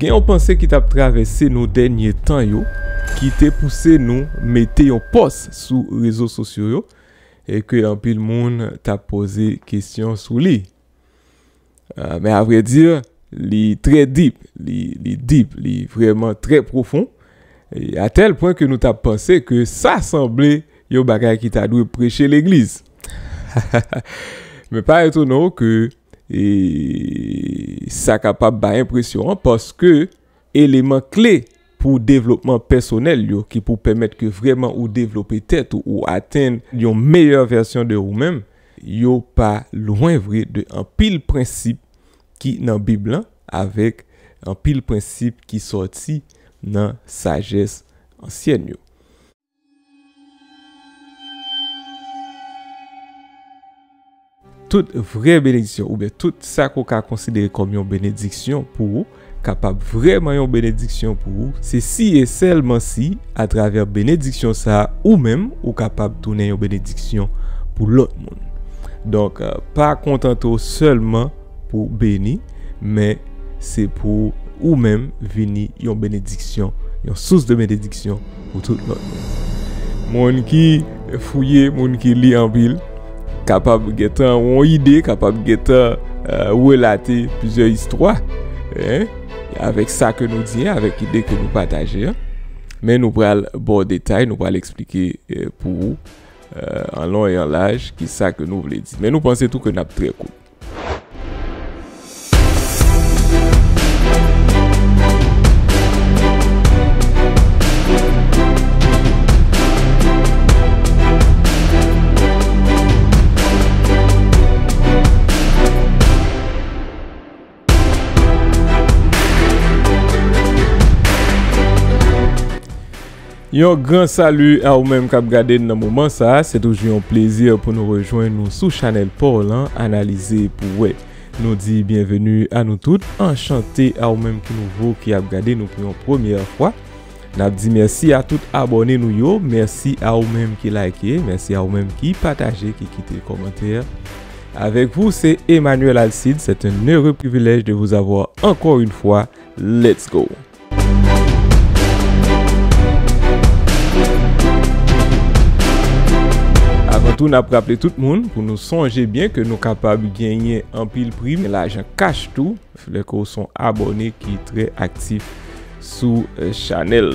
Gen yon panse ki tap travesse nou denye tan yo Ki te puse nou mette yon pos sou rezo sosyo yo E ke yon pil moun tap pose kestyon sou li ah, Me avre dir li tre dip, li dip, li vreman tre profon e A tel pwen ke nou tap panse ke sa sanble yo bagay ki ta dwe preche l'eglise Me pareto nou ke e, Sa ka pa ba impresyonan paske eleman kle pou devlopman personel yo ki pou pemet ke vreman ou devloppe tet ou aten yon meyèr versyon de ou mèm yo pa loin vre de an pil prinsip ki nan biblan avek an pil prinsip ki soti nan sajes ansyen yo. tout vre benediksyon ou be euh, tout sa ko ka konsidere kom yon benediksyon pou ou, kapab vreman yon benediksyon pou ou, se si e selman si, a traver benediksyon sa ou men, ou kapab toune yon benediksyon pou lot moun. Donk, pa kontanto selman pou beni, men se pou ou men vini yon benediksyon, yon sous de benediksyon pou tout lot moun. Moun ki fouye, moun ki li an vil, Kapab getan wou ide, kapab getan wou euh, elate pizye istwa Avèk sa ke nou diye, avèk ide ke nou pataje Men nou pral bon detay, nou pral explike euh, pou an euh, lon e an laj Ki sa ke nou vle di, men nou panse tou ke nap tre kou Yon gran salu a ou menm ki ap gade nan mouman sa, se touj yon plezir pou nou rejoin nou sou chanel porlan, analize pou we. Nou di bienvenu a nou tout, enchanté a ou menm ki nouvo ki ap gade nou pou yon premier fwa. Nap di mersi a tout abone nou yo, mersi a ou menm ki likeye, mersi a ou menm ki pataje, ki kite komentere. Avek vou se Emanuel Alcide, set en heure privilej de vouz avwa ankon yon fwa. Let's go! Apo tou na pou aple tout moun pou nou sonje bien ke nou kapab ganyen an pil prib. La jen kache tou, flek ou son abone ki tre aktif sou euh, chanel.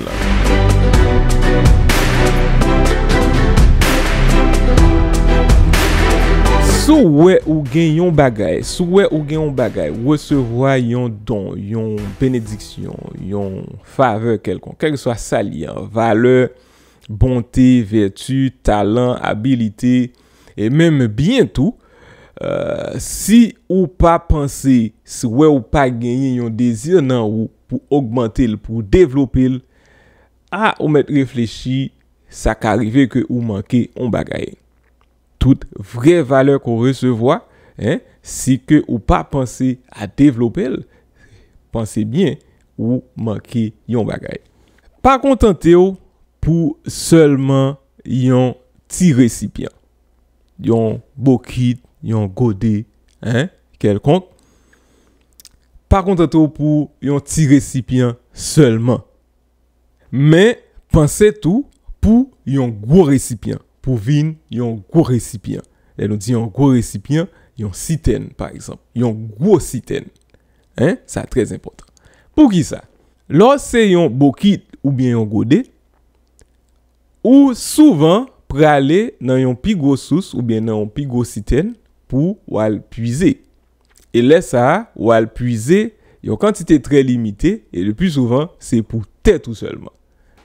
Sou we ou gen yon bagay, sou we ou gen yon bagay, we se woy yon don, yon benediksyon, yon fave kelkon, kek sou a salyen, valeur. bonté, vertu, talent, habilité, et même bien tout, euh, si ou pas penser si ou pas genye yon désir nan ou pour augmenter le pour développer à a ou mettre reflechi, ça ka que ou manquer on bagaye. toute vraie valeur qu'on resevoa, hein, si vous ou pas penser à développer pensez bien ou manke yon bagaye. pas kontante vous, pour seulement un petit récipient. Un bokit kit, un godet, hein, quelconque. Pas contre pour un petit récipient seulement. Mais pensez tout pour un gros récipient. Pour vin, un gros récipient. Et nous dit un gros récipient, un citène par exemple. Un gros citène. Hein? Ça très important. Pour qui ça? Lorsque c'est un ou bien un godé Ou souvan prale nan yon pigosous ou bien nan yon pigositen pou wale puize. E lè sa wale puize yon kantite tre limité. E le pi souvan se pou tè tout selman.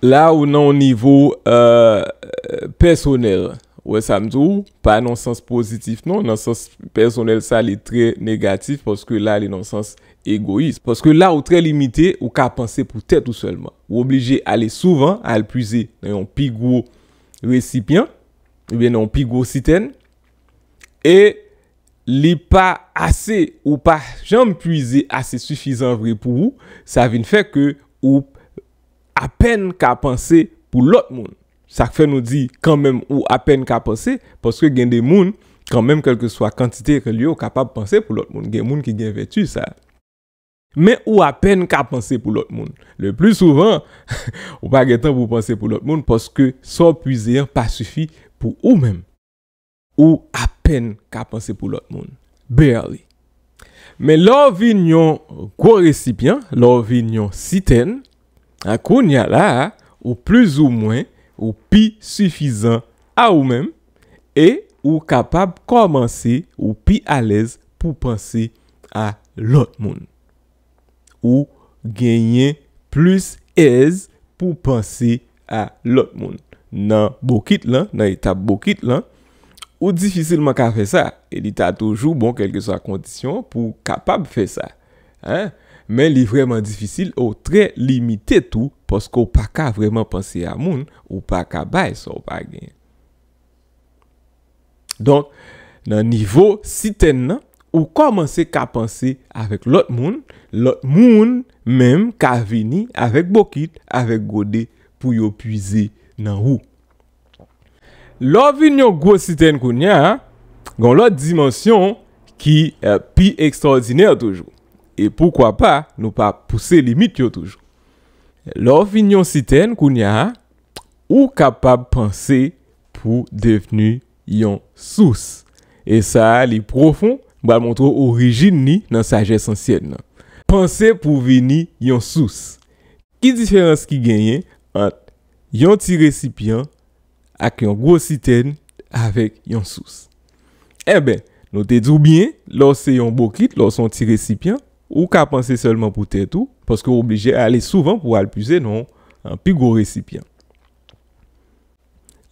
La ou nan yon nivou euh, euh, personère. Ouè sa mzou, pa nonsens pozitif nan, non. nonsens personel sa li tre negatif, poske la li nonsens egoist. Poske la ou tre limite ou ka panse pou tè tout selman. Ou oblije ale souvan al puize nan yon pigwo resipyen, ou bien nan yon pigwo siten, e li pa ase ou pa janm puize ase sufizan vre pou ou, sa vin fè ke ou apen ka panse pou lot moun. Sak fe nou di, kanmem ou apen ka pense, poske gen de moun, kanmem kelke swa kantite ke li yo kapap pense pou lot moun. Gen moun ki gen vetu sa. Men ou apen ka pense pou lot moun. Le plus souvan, ou pa gen tan pou pense pou lot moun, poske so pwize yon pa sufi pou ou men. Ou apen ka pense pou lot moun. Barely. Men lor vinyon kwa resipyan, lor vinyon siten, akoun ya la, ou plus ou mwen, Ou pi sufizan a ou men. E ou kapab komanse ou pi alez pou panse a lot moun. Ou genye plus ez pou panse a lot moun. Nan bokit lan, nan etap bokit lan. Ou difisilman ka fe sa. E li ta toujou bon kelke sa kondisyon pou kapab fe sa. Men li vreman difisil ou tre limitet ou. Poske ou pa ka vreman panse ya moun, ou pa ka bay sa ou pa genye. Donk nan nivou siten nan, ou komanse ka panse avek lot moun, lot moun menm ka vini avek bokit, avek gode pou yo puize nan ou. Lo vini yo go siten kou nyan, gon lot dimensyon ki eh, pi ekstraordineyo toujou. E poukwa pa nou pa puse limit yo toujou. Lò fin yon siten koun ya a, ou kapab panse pou defni yon sous. E sa li profon, ba montrou orijin ni nan saje sensyen nan. Pansen pou vini yon sous. Ki diferans ki genye ant yon ti resipyan ak yon gwo siten avèk yon sous. E ben, nou te djoubyen lò se yon bokit, lò son ti resipyan. Ou ka panse solman pou tè tou, paske ou obligè alè souvan pou alpuse non, an pi gwo resipyant.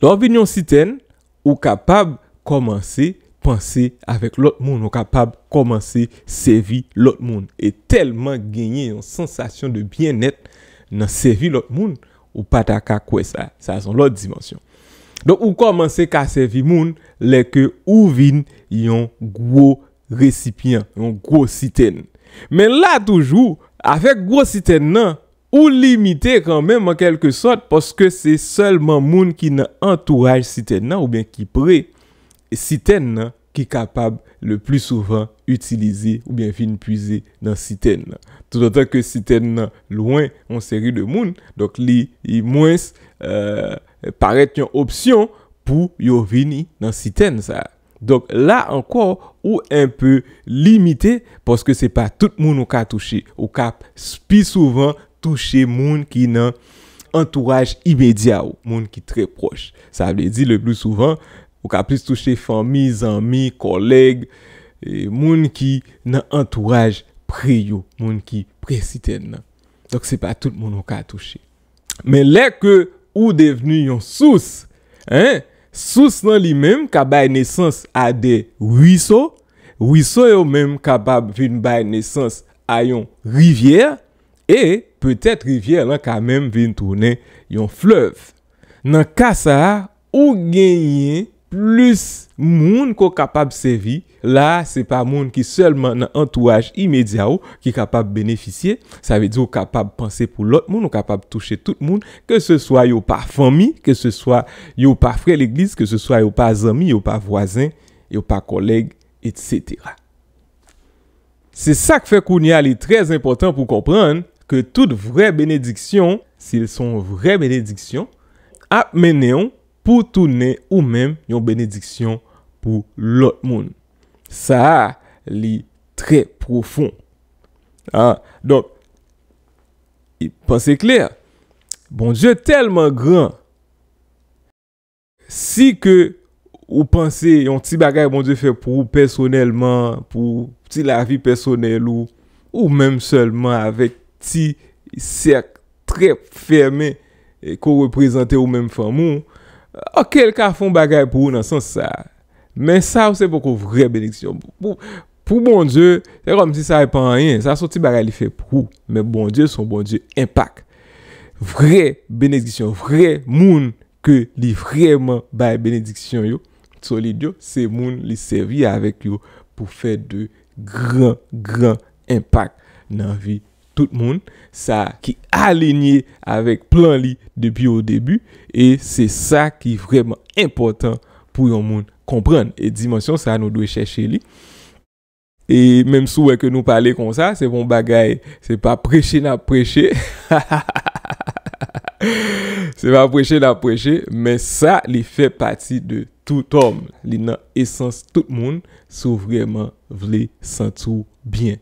Don vinyon siten, ou kapab komanse panse avèk lot moun, ou kapab komanse sevi lot moun, e telman genye yon sensasyon de byen net nan sevi lot moun, ou pataka kwe sa, sa son lot dimensyon. Don ou komanse ka sevi moun, leke ou vin yon gwo resipyant, yon gwo siten. Men la toujou, avek gwo siten nan ou limite kan menm an kelke sot poske se selman moun ki nan entourage siten nan ou ben ki pre siten nan ki kapab le pli souvan utilize ou ben fin puize nan siten nan. Tout anten ke siten nan lwen an seri de moun, dok li y mwens euh, paret yon opsyon pou yo vini nan siten sa a. Donk la anko ou un peu limité Poske se pa tout moun ou ka touche Ou ka pi souvan touche moun ki nan entourage imedya ou Moun ki tre proche Sa vle di le plou souvan Ou ka plou touche fami, zami, koleg e Moun ki nan entourage preyo Moun ki pre siten nan Donk se pa tout moun ou ka touche Men lè ke ou deveni yon sous Hein? Sous nan li menm ka bay nesans a de rwiso. Rwiso yo menm kapab vin bay nesans a yon rivyer. E, petet rivyer lan ka menm vin tonen yon flev. Nan kasa, ou genye... plus moun ko kapab servi, la se pa moun ki selman nan entouaj imedya ou, ki kapab beneficye, sa ve di ou kapab panse pou lot moun, ou kapab touche tout moun, ke se soa yo pa fami, ke se soa yo pa frel eglise, ke se soa yo pa zami, yo pa voazen, yo pa koleg, etc. Se sa k fe kouni al, e trez impotant pou kompran, ke tout vre benediksyon, si son vre benediksyon, ap meneon, pou tou ne ou men yon benediksyon pou lot moun. Sa a li tre profon. Ha, donk, yon panse kler. Bon, je telman gran. Si ke ou panse yon ti bagay bon die fe pou personelman, pou ti la vi personel ou, ou menm selman avek ti serk trep ferme e ko reprezante ou menm famoun, Ok, lka foun bagay pou ou nan san sa, men sa ou se pokou vre benediksyon. Pou bon die, se kom si sa e pan yon, sa soti bagay li fe pou ou, men bon die son bon die impak. Vre benediksyon, vre moun ke li vreman baye benediksyon yo, soli diyo, se moun li sevi avek yo pou fe de gran, gran impak nan vi yo. Tout moun sa ki alenye avèk plan li debi ou debi E se sa ki vreman important pou yon moun kompran E dimansyon sa nou dwe chèche li E mem sou wè ke nou pale kon sa se bon bagay Se pa preche na preche Se pa preche na preche Men sa li fè pati de tout om Li nan esans tout moun sou vreman vle santou byen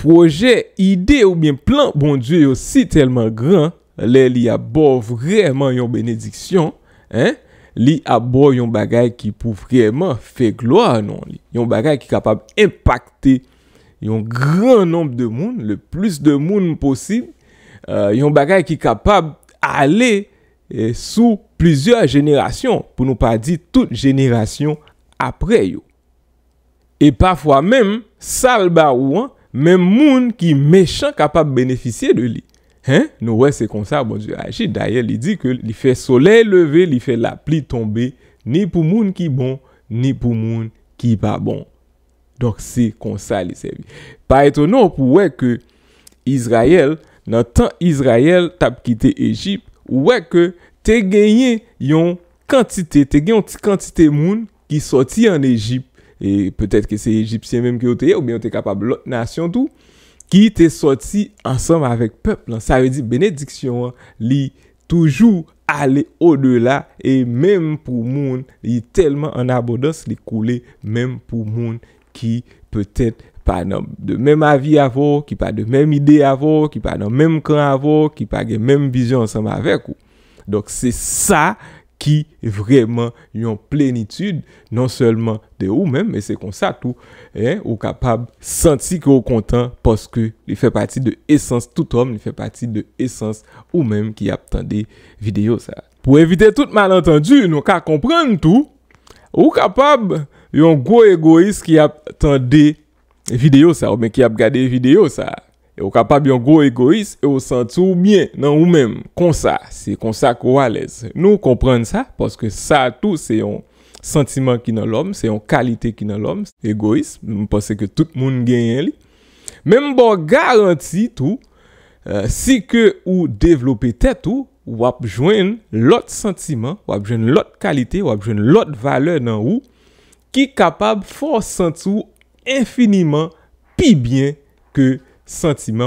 proje, ide ou bien plan bon die yo si telman gran, le li abor vreman yon benediksyon, li abor yon bagay ki pou vreman fe gloan non li. Yon bagay ki kapab impakte yon gran nombe de moun, le plus de moun posib, euh, yon bagay ki kapab ale euh, sou plizye jenerasyon, pou nou pa di tout jenerasyon apre yo. E pafwa menm, salba ou an, men moun ki mechan kapap beneficye de li. Nou wè se konsa, bon, jirajit daye li di ke li fe soley leve, li fe la pli tombe, ni pou moun ki bon, ni pou moun ki pa bon. Dok se konsa li se vi. Pa eto nou wè ke Israel, nan tan Israel tap kite Egypt, wè ke te genye yon kantite, te genye yon kantite moun ki soti an Egypt, Et peut-être que c'est l'Égyptien même qui est au-delà ou bien on est capable l'autre nation tout. Qui t'es sorti ensemble avec peuple. Ça veut dire bénédiction. L'est toujours allé au-delà. Et même pour le monde, il est tellement en abondance. L'est coulé même pour le monde qui peut-être n'a pas de même avis à vous. Qui n'a pas de même idée à vous. Qui n'a pas de même camp à vous. Qui n'a pas de même vision ensemble avec vous. Donc c'est ça l'Égyptien. Ki vreman yon plenitude, non selman de ou men, men se kon sa tou, eh, ou kapab santi ki ou kontan poske li fe pati de esans tout om, li fe pati de esans ou men ki ap tande video sa. Pou evite tout malentendu, nou ka komprende tou, ou kapab yon go egoist ki ap tande video sa, ou men ki ap gade video sa. e ou kapab yon go egoist, e ou santi ou myen nan ou men, konsa, se konsa kwa walez. Nou komprende sa, poske sa tou se yon sentiman ki nan l'om, se yon kalite ki nan l'om, egoist, mpose ke tout moun genyen li. Men mbo garanti tou, euh, si ke ou devlopete tou, wap jwen lot sentiman, wap jwen lot kalite, wap jwen lot vale nan ou, ki kapab fos santi ou infiniman pi byen ke yon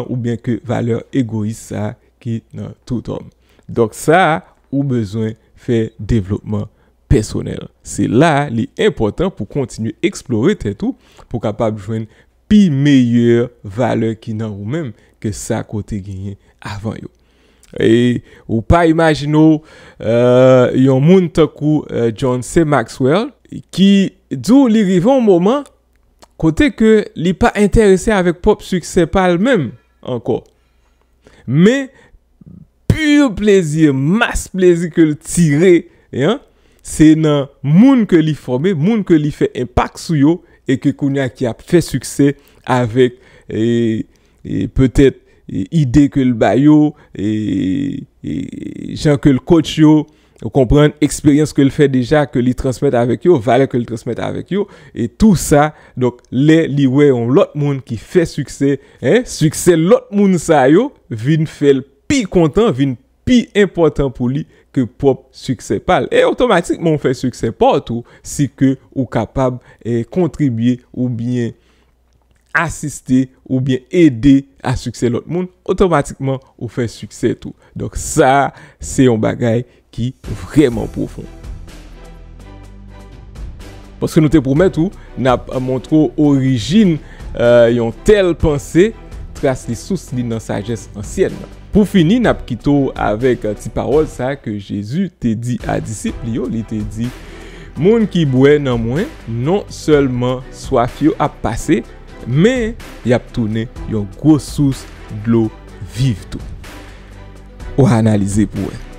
ou bien ke valeur egoist sa ki nan tout om. Dok sa ou bezwen fè devlopman personel. Se la li important pou kontinu eksplore ten tou pou kapab jwen pi meyyeur valeur ki nan ou men ke sa kote genyen avan yo. Ou pa imagino euh, yon moun takou euh, John C. Maxwell ki djou li rive an mouman Potè ke li pa interese avèk pop sukse pal mèm anko. Mè, pur plezir, mas plezir ke l tigre, e se nan moun ke li formè, moun ke li fè impak sou yo, e ke koun ya ki ap fè sukse avèk, e, e peutè e, idè ke l bayo, e jan ke l kòt yo, ou komprende eksperyans ke li fè deja, ke li transmèt avèk yo, vale ke li transmèt avèk yo, et tout sa, lè li wè yon lot moun ki fè suksè, suksè lot moun sa yo, vin fèl pi kontan, vin pi impotant pou li, ke pop suksè pal. Et otomatikman ou fè suksè pal tou, si ke ou kapab eh, kontribye, ou bien asiste, ou bien ede a suksè lot moun, otomatikman ou fè suksè tou. Donc sa, se yon bagay, ki vreman poufoun. Poske nou te poumet ou, nap montrou orijin euh, yon tel panse tras li souse li nan sajes ansyen. Pou fini, nap kito avèk ti parol sa ke Jezu te di a disiplio li te di moun ki bouen nan mwen, non selman swaf yo ap pase, men yap toune yon gwo souse glou viv tou. Ou analize pouen.